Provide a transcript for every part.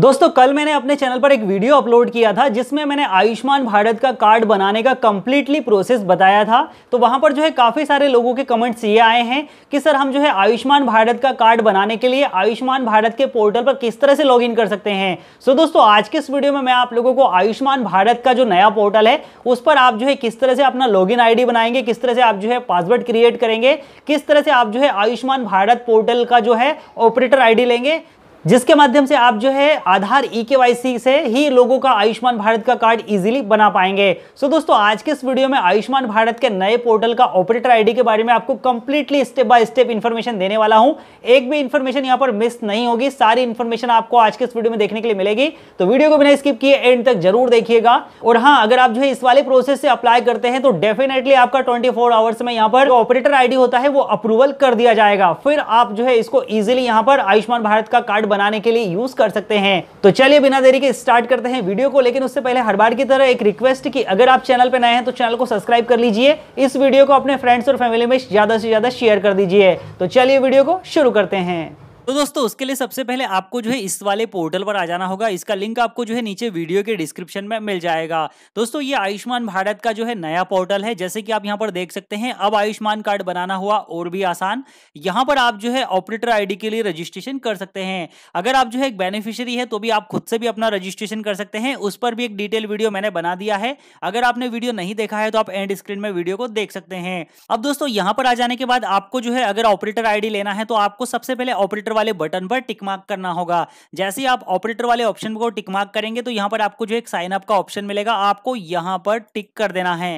दोस्तों कल मैंने अपने चैनल पर एक वीडियो अपलोड किया था जिसमें मैंने आयुष्मान भारत का कार्ड बनाने का कम्प्लीटली प्रोसेस बताया था तो वहाँ पर जो है काफ़ी सारे लोगों के कमेंट्स ये आए हैं कि सर हम जो है आयुष्मान भारत का कार्ड बनाने के लिए आयुष्मान भारत के पोर्टल पर किस तरह से लॉगिन कर सकते हैं सो दोस्तों आज के इस वीडियो में मैं आप लोगों को आयुष्मान भारत का जो नया पोर्टल है उस पर आप जो है किस तरह से अपना लॉग इन बनाएंगे किस तरह से आप जो है पासवर्ड क्रिएट करेंगे किस तरह से आप जो है आयुष्मान भारत पोर्टल का जो है ऑपरेटर आई लेंगे जिसके माध्यम से आप जो है आधार ई e के से ही लोगों का आयुष्मान भारत का कार्ड इजीली बना पाएंगे सो so दोस्तों आज के इस वीडियो में आयुष्मान भारत के नए पोर्टल का ऑपरेटर आईडी के बारे में आपको completely step by step information देने वाला हूं एक भी इन्फॉर्मेशन यहां पर मिस नहीं होगी सारी इन्फॉर्मेशन आपको आज के इस वीडियो में देखने के लिए मिलेगी तो वीडियो को बिना स्किप किए एंड तक जरूर देखिएगा और हाँ अगर आप जो है इस वाले प्रोसेस से अप्लाई करते हैं तो डेफिनेटली आपका ट्वेंटी आवर्स में यहाँ पर ऑपरेटर आईडी होता है वो अप्रूवल कर दिया जाएगा फिर आप जो है इसको ईजिली यहाँ पर आयुष्मान भारत का कार्ड बनाने के लिए यूज कर सकते हैं तो चलिए बिना देरी के स्टार्ट करते हैं वीडियो को लेकिन उससे पहले हर बार की तरह एक रिक्वेस्ट की अगर आप चैनल पर नए हैं तो चैनल को सब्सक्राइब कर लीजिए इस वीडियो को अपने फ्रेंड्स और फैमिली में ज्यादा से ज्यादा शेयर कर दीजिए तो चलिए वीडियो को शुरू करते हैं तो दोस्तों उसके लिए सबसे पहले आपको जो है इस वाले पोर्टल पर आ जाना होगा इसका लिंक आपको जो है नीचे वीडियो के डिस्क्रिप्शन में मिल जाएगा दोस्तों ये आयुष्मान भारत का जो है नया पोर्टल है जैसे कि आप यहाँ पर देख सकते हैं अब आयुष्मान कार्ड बनाना हुआ और भी आसान यहाँ पर आप जो है ऑपरेटर आई के लिए रजिस्ट्रेशन कर सकते हैं अगर आप जो है एक बेनिफिशियरी है तो भी आप खुद से भी अपना रजिस्ट्रेशन कर सकते हैं उस पर भी एक डिटेल वीडियो मैंने बना दिया है अगर आपने वीडियो नहीं देखा है तो आप एंड स्क्रीन में वीडियो को देख सकते हैं अब दोस्तों यहाँ पर आ जाने के बाद आपको जो है अगर ऑपरेटर आईडी लेना है तो आपको सबसे पहले ऑपरेटर वाले बटन पर टिकमार्क करना होगा जैसे आप ऑपरेटर वाले ऑप्शन को टिकमार्क करेंगे तो यहाँ पर आपको जो एक साइन अप का ऑप्शन मिलेगा आपको यहाँ पर टिक कर देना है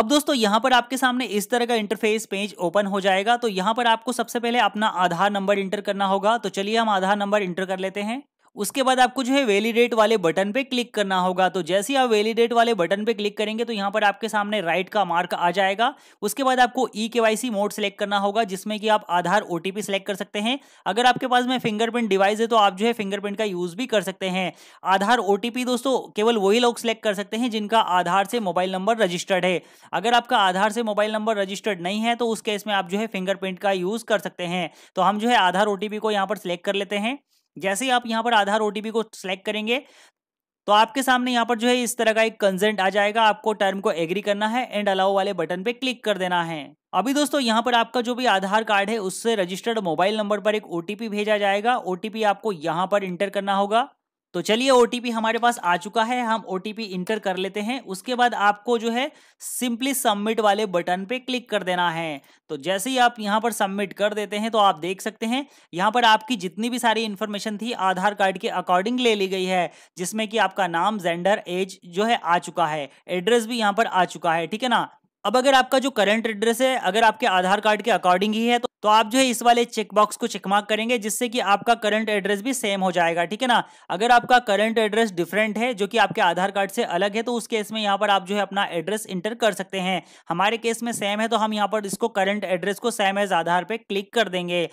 अब दोस्तों यहाँ पर आपके सामने इस तरह का इंटरफेस पेज ओपन हो जाएगा तो यहाँ पर आपको सबसे पहले अपना आधार नंबर इंटर करना होगा तो चलिए हम आधार नंबर इंटर कर लेते हैं उसके बाद आपको जो है वैलिडेट वाले बटन पे क्लिक करना होगा तो जैसे ही आप वैलिडेट वाले बटन पे क्लिक करेंगे तो यहाँ पर आपके सामने राइट का मार्क आ जाएगा उसके बाद आपको ई के मोड सेलेक्ट करना होगा जिसमें कि आप आधार ओ सेलेक्ट कर सकते हैं अगर आपके पास में फिंगरप्रिंट डिवाइस है तो आप जो है फिंगरप्रिंट का यूज़ भी कर सकते हैं आधार ओ दोस्तों केवल वही लोग सेलेक्ट कर सकते हैं जिनका आधार से मोबाइल नंबर रजिस्टर्ड है अगर आपका आधार से मोबाइल नंबर रजिस्टर्ड नहीं है तो उस केस में आप जो है फिंगरप्रिंट का यूज़ कर सकते हैं तो हम जो है आधार ओ को यहाँ पर सिलेक्ट कर लेते हैं जैसे ही आप यहाँ पर आधार ओटीपी को सिलेक्ट करेंगे तो आपके सामने यहाँ पर जो है इस तरह का एक कंसेंट आ जाएगा आपको टर्म को एग्री करना है एंड अलाउ वाले बटन पे क्लिक कर देना है अभी दोस्तों यहाँ पर आपका जो भी आधार कार्ड है उससे रजिस्टर्ड मोबाइल नंबर पर एक ओटीपी भेजा जाएगा ओटीपी आपको यहाँ पर इंटर करना होगा तो चलिए ओटीपी हमारे पास आ चुका है हम ओटीपी इंटर कर लेते हैं उसके बाद आपको जो है सिंपली सबमिट वाले बटन पे क्लिक कर देना है तो जैसे ही आप यहाँ पर सबमिट कर देते हैं तो आप देख सकते हैं यहाँ पर आपकी जितनी भी सारी इंफॉर्मेशन थी आधार कार्ड के अकॉर्डिंग ले ली गई है जिसमें कि आपका नाम जेंडर एज जो है आ चुका है एड्रेस भी यहाँ पर आ चुका है ठीक है ना अब अगर आपका जो करंट एड्रेस है अगर आपके आधार कार्ड के अकॉर्डिंग ही है तो, तो आप जो है इस वाले चेकबॉक्स को चेकमार्क करेंगे जिससे कि आपका करंट एड्रेस भी सेम हो जाएगा ठीक है ना अगर आपका करंट एड्रेस डिफरेंट है जो कि आपके आधार कार्ड से अलग है तो उस केस में यहाँ पर आप जो है अपना एड्रेस इंटर कर सकते हैं हमारे केस में सेम है तो हम यहाँ पर इसको करंट एड्रेस को सेम एज आधार पर क्लिक कर देंगे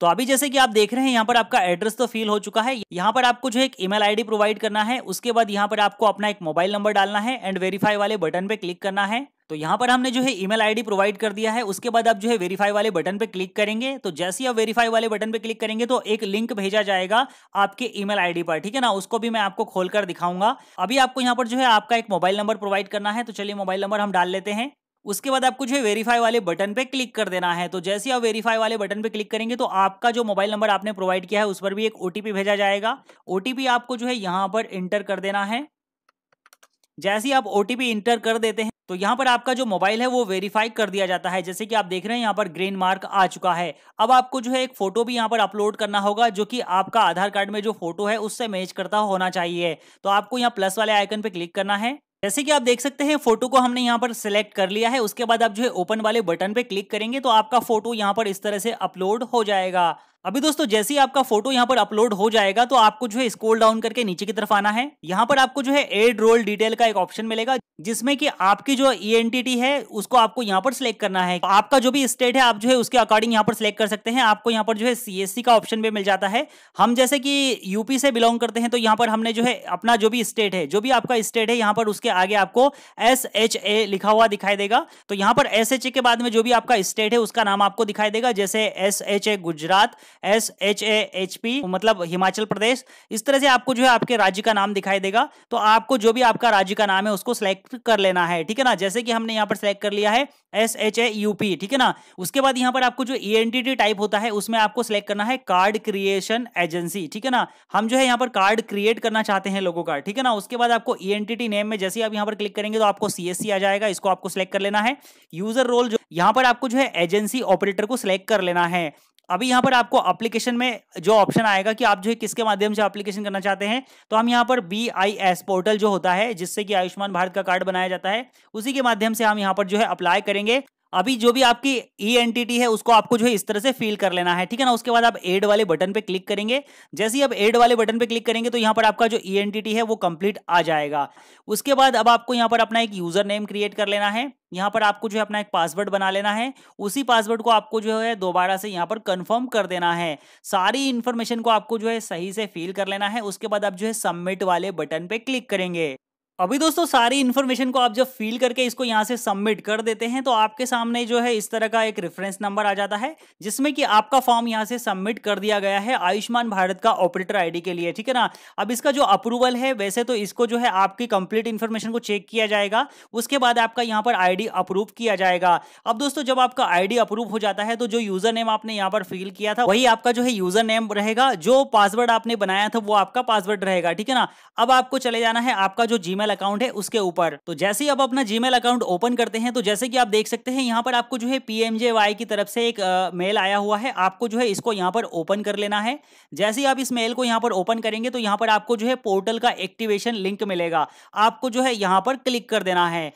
तो अभी जैसे कि आप देख रहे हैं यहाँ पर आपका एड्रेस तो फिल हो चुका है यहाँ पर आपको जो है एक ईमेल आईडी प्रोवाइड करना है उसके बाद यहाँ पर आपको अपना एक मोबाइल नंबर डालना है एंड वेरीफाई वाले बटन पे क्लिक करना है तो यहाँ पर हमने जो है ईमेल आईडी प्रोवाइड कर दिया है उसके बाद आप जो है वेरीफाई वाले बटन पे क्लिक करेंगे तो जैसे ही आप वेरीफाई वाले बटन पे क्लिक करेंगे तो एक लिंक भेजा जाएगा आपके ईमेल आईडी पर ठीक है ना उसको भी मैं आपको खोलकर दिखाऊंगा अभी आपको यहाँ पर जो है आपका एक मोबाइल नंबर प्रोवाइड करना है तो चलिए मोबाइल नंबर हम डाल लेते हैं उसके बाद आपको जो है वेरीफाई वाले बटन पे क्लिक कर देना है तो जैसे आप वेरीफाई वाले बटन पे क्लिक करेंगे तो आपका जो मोबाइल नंबर आपने प्रोवाइड किया है उस पर भी एक ओटीपी भेजा जाएगा ओटीपी आपको जो है यहाँ पर इंटर कर देना है जैसे ही आप ओटीपी इंटर कर देते हैं तो यहाँ पर आपका जो मोबाइल है वो वेरीफाई कर दिया जाता है जैसे कि आप देख रहे हैं यहाँ पर ग्रीन मार्क आ चुका है अब आपको जो है एक फोटो भी यहाँ पर अपलोड करना होगा जो कि आपका आधार कार्ड में जो फोटो है उससे मैच करता होना चाहिए तो आपको यहाँ प्लस वाले आइकन पे क्लिक करना है जैसे कि आप देख सकते हैं फोटो को हमने यहाँ पर सिलेक्ट कर लिया है उसके बाद आप जो है ओपन वाले बटन पे क्लिक करेंगे तो आपका फोटो यहाँ पर इस तरह से अपलोड हो जाएगा अभी दोस्तों जैसे ही आपका फोटो यहाँ पर अपलोड हो जाएगा तो आपको जो है स्कोल डाउन करके नीचे की तरफ आना है यहाँ पर आपको जो है एड रोल डिटेल का एक ऑप्शन मिलेगा जिसमें कि आपकी जो ई e है उसको आपको यहाँ पर सिलेक्ट करना है आपका जो भी स्टेट है आप जो है उसके अकॉर्डिंग यहाँ पर सिलेक्ट कर सकते हैं आपको यहाँ पर जो है सीएससी का ऑप्शन भी मिल जाता है हम जैसे कि यूपी से बिलोंग करते हैं तो यहाँ पर हमने जो है अपना जो भी स्टेट है जो भी आपका स्टेट है यहाँ पर उसके आगे आपको एस लिखा हुआ दिखाई देगा तो यहाँ पर एस के बाद में जो भी आपका स्टेट है उसका नाम आपको दिखाई देगा जैसे S Gujarat S H A H P मतलब हिमाचल प्रदेश इस तरह से आपको जो है आपके राज्य का नाम दिखाई देगा तो आपको जो भी आपका राज्य का नाम है उसको सिलेक्ट कर लेना है ठीक है ना जैसे कि हमने यहाँ पर सिलेक्ट कर लिया है एस एच ए यूपी ठीक है ना उसके बाद यहाँ पर आपको जो E N T T type होता है उसमें आपको सिलेक्ट करना है कार्ड क्रिएशन एजेंसी ठीक है ना हम जो है यहाँ पर कार्ड क्रिएट करना चाहते हैं लोगों का ठीक है ना उसके बाद आपको E N T T name में जैसे आप यहाँ पर क्लिक करेंगे तो आपको सी e आ जाएगा इसको आपको सिलेक्ट कर लेना है यूजर रोल जो यहाँ पर आपको जो है एजेंसी ऑपरेटर को सिलेक्ट कर लेना है अभी यहाँ पर आपको एप्लीकेशन में जो ऑप्शन आएगा कि आप जो है किसके माध्यम से एप्लीकेशन करना चाहते हैं तो हम यहाँ पर बी आई एस पोर्टल जो होता है जिससे कि आयुष्मान भारत का कार्ड बनाया जाता है उसी के माध्यम से हम यहाँ पर जो है अप्लाई करेंगे अभी जो भी आपकी ई e एंटिटी है उसको आपको जो है इस तरह से फील कर लेना है ठीक है ना उसके बाद आप एड वाले बटन पे क्लिक करेंगे जैसे ही आप एड वाले बटन पे क्लिक करेंगे तो यहाँ पर आपका जो ई e एंटिटी है वो कंप्लीट आ जाएगा उसके बाद अब आपको यहाँ पर अपना एक यूजर नेम क्रिएट कर लेना है यहाँ पर आपको जो है अपना एक पासवर्ड बना लेना है उसी पासवर्ड को आपको जो है दोबारा से यहाँ पर कंफर्म कर देना है सारी इन्फॉर्मेशन को आपको जो है सही से फील कर लेना है उसके बाद आप जो है सबमिट वाले बटन पर क्लिक करेंगे अभी दोस्तों सारी इन्फॉर्मेशन को आप जब फील करके इसको यहाँ से सबमिट कर देते हैं तो आपके सामने जो है इस तरह का एक रेफरेंस नंबर आ जाता है जिसमें कि आपका फॉर्म यहाँ से सबमिट कर दिया गया है आयुष्मान भारत का ऑपरेटर आईडी के लिए ठीक है ना अब इसका जो अप्रूवल है वैसे तो इसको जो है आपकी कंप्लीट इन्फॉर्मेशन को चेक किया जाएगा उसके बाद आपका यहाँ पर आई अप्रूव किया जाएगा अब दोस्तों जब आपका आई अप्रूव हो जाता है तो जो यूजर नेम आपने यहाँ पर फिल किया था वही आपका जो है यूजर नेम रहेगा जो पासवर्ड आपने बनाया था वो आपका पासवर्ड रहेगा ठीक है ना अब आपको चले जाना है आपका जो जीमेल जीमेल अकाउंट है उसके ऊपर तो जैसे ही आप अपना जीमेल अकाउंट ओपन करते हैं तो जैसे कि आप देख सकते हैं यहाँ पर आपको जो है पीएमजेवाई की तरफ से एक मेल आया हुआ है आपको जो है इसको यहाँ पर ओपन कर लेना है जैसे ही आप इस मेल को यहाँ पर ओपन करेंगे तो यहाँ पर आपको जो है पोर्टल का एक्टिवेशन लिंक मिलेगा आपको जो है यहाँ पर क्लिक कर देना है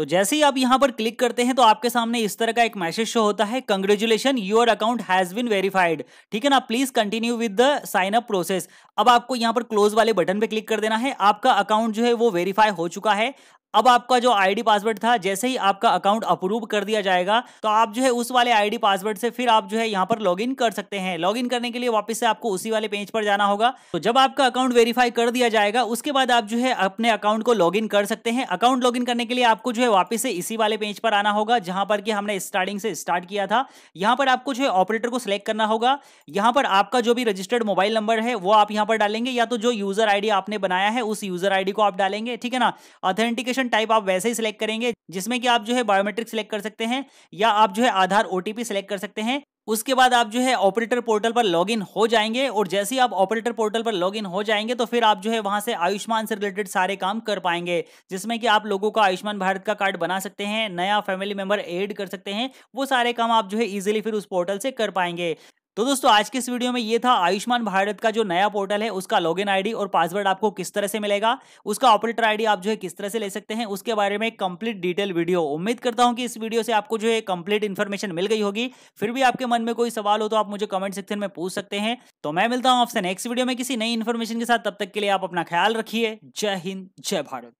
तो जैसे ही आप यहां पर क्लिक करते हैं तो आपके सामने इस तरह का एक मैसेज शो होता है congratulation your account has been verified ठीक है ना please continue with the sign up process अब आपको यहां पर क्लोज वाले बटन पे क्लिक कर देना है आपका अकाउंट जो है वो वेरीफाई हो चुका है अब आपका जो आईडी पासवर्ड था जैसे ही आपका अकाउंट अप्रूव कर दिया जाएगा तो आप जो है उस वाले आईडी पासवर्ड से फिर आप जो है यहाँ पर लॉगिन कर सकते हैं लॉगिन करने के लिए वापस से आपको उसी वाले पेज पर जाना होगा तो जब आपका अकाउंट वेरीफाई कर दिया जाएगा उसके बाद आप जो है अपने अकाउंट को लॉग कर सकते हैं अकाउंट लॉग करने के लिए आपको जो है वापिस से इसी वाले पेज पर आना होगा जहां पर कि हमने स्टार्टिंग से स्टार्ट किया था यहाँ पर आपको जो है ऑपरेटर को सिलेक्ट करना होगा यहाँ पर आपका जो भी रजिस्टर्ड मोबाइल नंबर है वो आप यहाँ पर डालेंगे या तो जो यूजर आई आपने बनाया है उस यूजर आई को आप डालेंगे ठीक है ना ऑथेंटिकेशन एप्लीकेशन टाइप आप वैसे ही सिलेक्ट करेंगे जिसमें कि आप जो है बायोमेट्रिक सिलेक्ट कर सकते हैं या आप जो है आधार ओटीपी सिलेक्ट कर सकते हैं उसके बाद आप जो है ऑपरेटर पोर्टल पर लॉगिन हो जाएंगे और जैसे ही आप ऑपरेटर पोर्टल पर लॉगिन हो जाएंगे तो फिर आप जो है वहां से आयुष्मान से रिलेटेड सारे काम कर पाएंगे जिसमें कि आप लोगों का आयुष्मान भारत का कार्ड बना सकते हैं नया फैमिली मेंबर ऐड कर सकते हैं वो सारे काम आप जो है इजिली फिर उस पोर्टल से कर पाएंगे तो दोस्तों आज के इस वीडियो में ये था आयुष्मान भारत का जो नया पोर्टल है उसका लॉगिन आईडी और पासवर्ड आपको किस तरह से मिलेगा उसका ऑपरेटर आईडी आप जो है किस तरह से ले सकते हैं उसके बारे में कंप्लीट डिटेल वीडियो उम्मीद करता हूं कि इस वीडियो से आपको जो है कंप्लीट इन्फॉर्मेशन मिल गई होगी फिर भी आपके मन में कोई सवाल हो तो आप मुझे कमेंट सेक्शन में पूछ सकते हैं तो मैं मिलता हूं आपसे नेक्स्ट वीडियो में किसी नई इन्फॉर्मेशन के साथ तब तक के लिए आप अपना ख्याल रखिए जय हिंद जय भारत